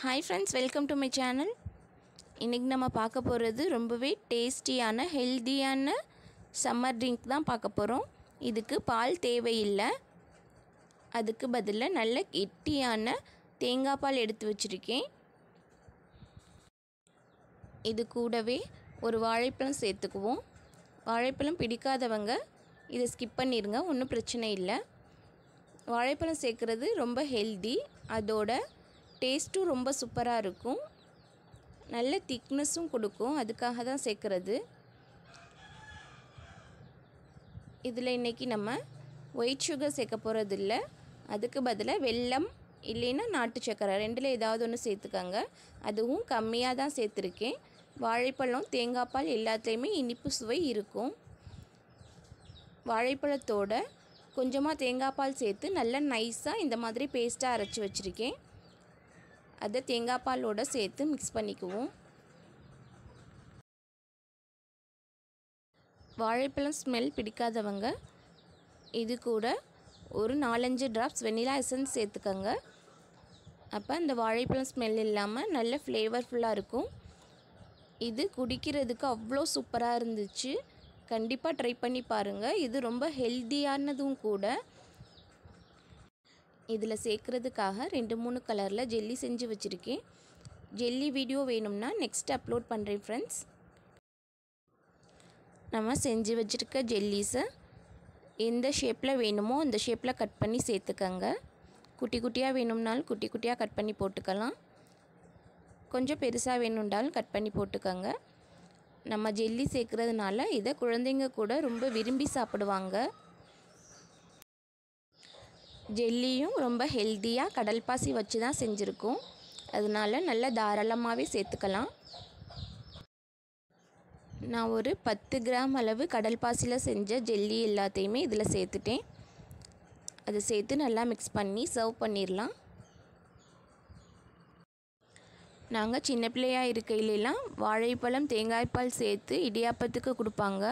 hi friends welcome to my channel இன்றைக்கி நம்ம பார்க்க போகிறது ரொம்பவே டேஸ்டியான ஹெல்த்தியான சம்மர் ட்ரிங்க் தான் பார்க்க போகிறோம் இதுக்கு பால் தேவையில்லை அதுக்கு பதிலாக நல்ல கெட்டியான தேங்காய் பால் எடுத்து வச்சுருக்கேன் இது கூடவே ஒரு வாழைப்பழம் சேர்த்துக்குவோம் வாழைப்பழம் பிடிக்காதவங்க இதை ஸ்கிப் பண்ணிடுங்க ஒன்றும் பிரச்சனை இல்லை வாழைப்பழம் சேர்க்குறது ரொம்ப ஹெல்தி அதோட டேஸ்ட்டும் ரொம்ப சூப்பராக இருக்கும் நல்ல திக்னஸும் கொடுக்கும் அதுக்காக தான் சேர்க்குறது இதில் இன்றைக்கி நம்ம ஒயிட் சுகர் சேர்க்க போகிறது இல்லை அதுக்கு பதிலாக வெல்லம் இல்லைன்னா நாட்டு சக்கரை ரெண்டில் ஏதாவது ஒன்று சேர்த்துக்கோங்க அதுவும் கம்மியாக தான் சேர்த்துருக்கேன் வாழைப்பழம் தேங்காய் பால் எல்லாத்துலேயுமே இனிப்பு சுவை இருக்கும் வாழைப்பழத்தோட கொஞ்சமாக தேங்காய் பால் சேர்த்து நல்லா நைஸாக இந்த மாதிரி பேஸ்ட்டாக அரைச்சி வச்சுருக்கேன் அதை தேங்காய் பாலோடு சேர்த்து மிக்ஸ் பண்ணிக்குவோம் வாழைப்பழம் ஸ்மெல் பிடிக்காதவங்க இது கூட ஒரு நாலஞ்சு ட்ராப்ஸ் வெண்ணிலா எசன்ஸ் சேர்த்துக்கோங்க அப்போ அந்த வாழைப்பழம் ஸ்மெல் இல்லாமல் நல்ல ஃப்ளேவர்ஃபுல்லாக இருக்கும் இது குடிக்கிறதுக்கு அவ்வளோ சூப்பராக இருந்துச்சு கண்டிப்பாக ட்ரை பண்ணி பாருங்கள் இது ரொம்ப ஹெல்த்தியானதும் கூட இதில் சேர்க்குறதுக்காக ரெண்டு மூணு கலரில் ஜெல்லி செஞ்சு வச்சுருக்கேன் ஜெல்லி வீடியோ வேணும்னா நெக்ஸ்ட் அப்லோட் பண்ணுறேன் ஃப்ரெண்ட்ஸ் நம்ம செஞ்சு வச்சுருக்க ஜெல்லிஸை எந்த ஷேப்பில் வேணுமோ அந்த ஷேப்பில் கட் பண்ணி சேர்த்துக்கங்க குட்டி குட்டியாக வேணும்னாலும் குட்டி குட்டியாக கட் பண்ணி போட்டுக்கலாம் கொஞ்சம் பெருசாக வேணும்னாலும் கட் பண்ணி போட்டுக்கோங்க நம்ம ஜெல்லி சேர்க்குறதுனால இதை குழந்தைங்க கூட ரொம்ப விரும்பி சாப்பிடுவாங்க ஜெல்லியும் ரொம்ப ஹெல்த்தியாக கடல் பாசி வச்சு தான் செஞ்சுருக்கோம் அதனால் நல்லா தாராளமாகவே சேர்த்துக்கலாம் நான் ஒரு பத்து கிராம் அளவு கடல் பாசியில் செஞ்ச ஜெல்லி எல்லாத்தையுமே இதில் சேர்த்துட்டேன் அதை சேர்த்து நல்லா மிக்ஸ் பண்ணி சர்வ் பண்ணிடலாம் நாங்கள் சின்ன பிள்ளையாக இருக்கையிலலாம் வாழைப்பழம் தேங்காய்ப்பால் சேர்த்து இடியாப்பத்துக்கு கொடுப்பாங்க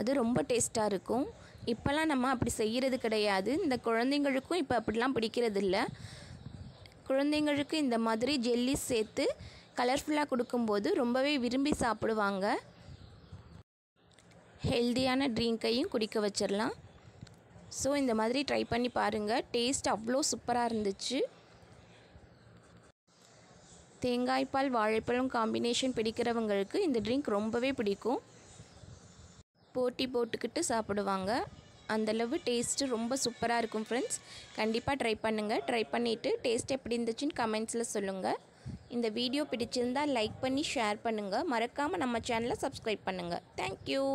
அது ரொம்ப டேஸ்ட்டாக இருக்கும் இப்போல்லாம் நம்ம அப்படி செய்கிறது கிடையாது இந்த குழந்தைங்களுக்கும் இப்போ அப்படிலாம் பிடிக்கிறதில்ல குழந்தைங்களுக்கு இந்த மாதிரி ஜெல்லி சேர்த்து கலர்ஃபுல்லாக கொடுக்கும்போது ரொம்பவே விரும்பி சாப்பிடுவாங்க ஹெல்தியான ட்ரிங்கையும் குடிக்க வச்சிடலாம் ஸோ இந்த மாதிரி ட்ரை பண்ணி பாருங்கள் டேஸ்ட் அவ்வளோ சூப்பராக இருந்துச்சு தேங்காய்பால் வாழைப்பழம் காம்பினேஷன் பிடிக்கிறவங்களுக்கு இந்த ட்ரிங்க் ரொம்பவே பிடிக்கும் போட்டி போட்டுக்கிட்டு சாப்பிடுவாங்க அந்தளவு டேஸ்ட்டு ரொம்ப சூப்பராக இருக்கும் ஃப்ரெண்ட்ஸ் கண்டிப்பாக ட்ரை பண்ணுங்கள் ட்ரை பண்ணிவிட்டு டேஸ்ட் எப்படி இருந்துச்சுன்னு கமெண்ட்ஸில் சொல்லுங்கள் இந்த வீடியோ பிடிச்சிருந்தால் லைக் பண்ணி ஷேர் பண்ணுங்கள் மறக்காமல் நம்ம சேனலை சப்ஸ்கிரைப் பண்ணுங்கள் தேங்க்யூ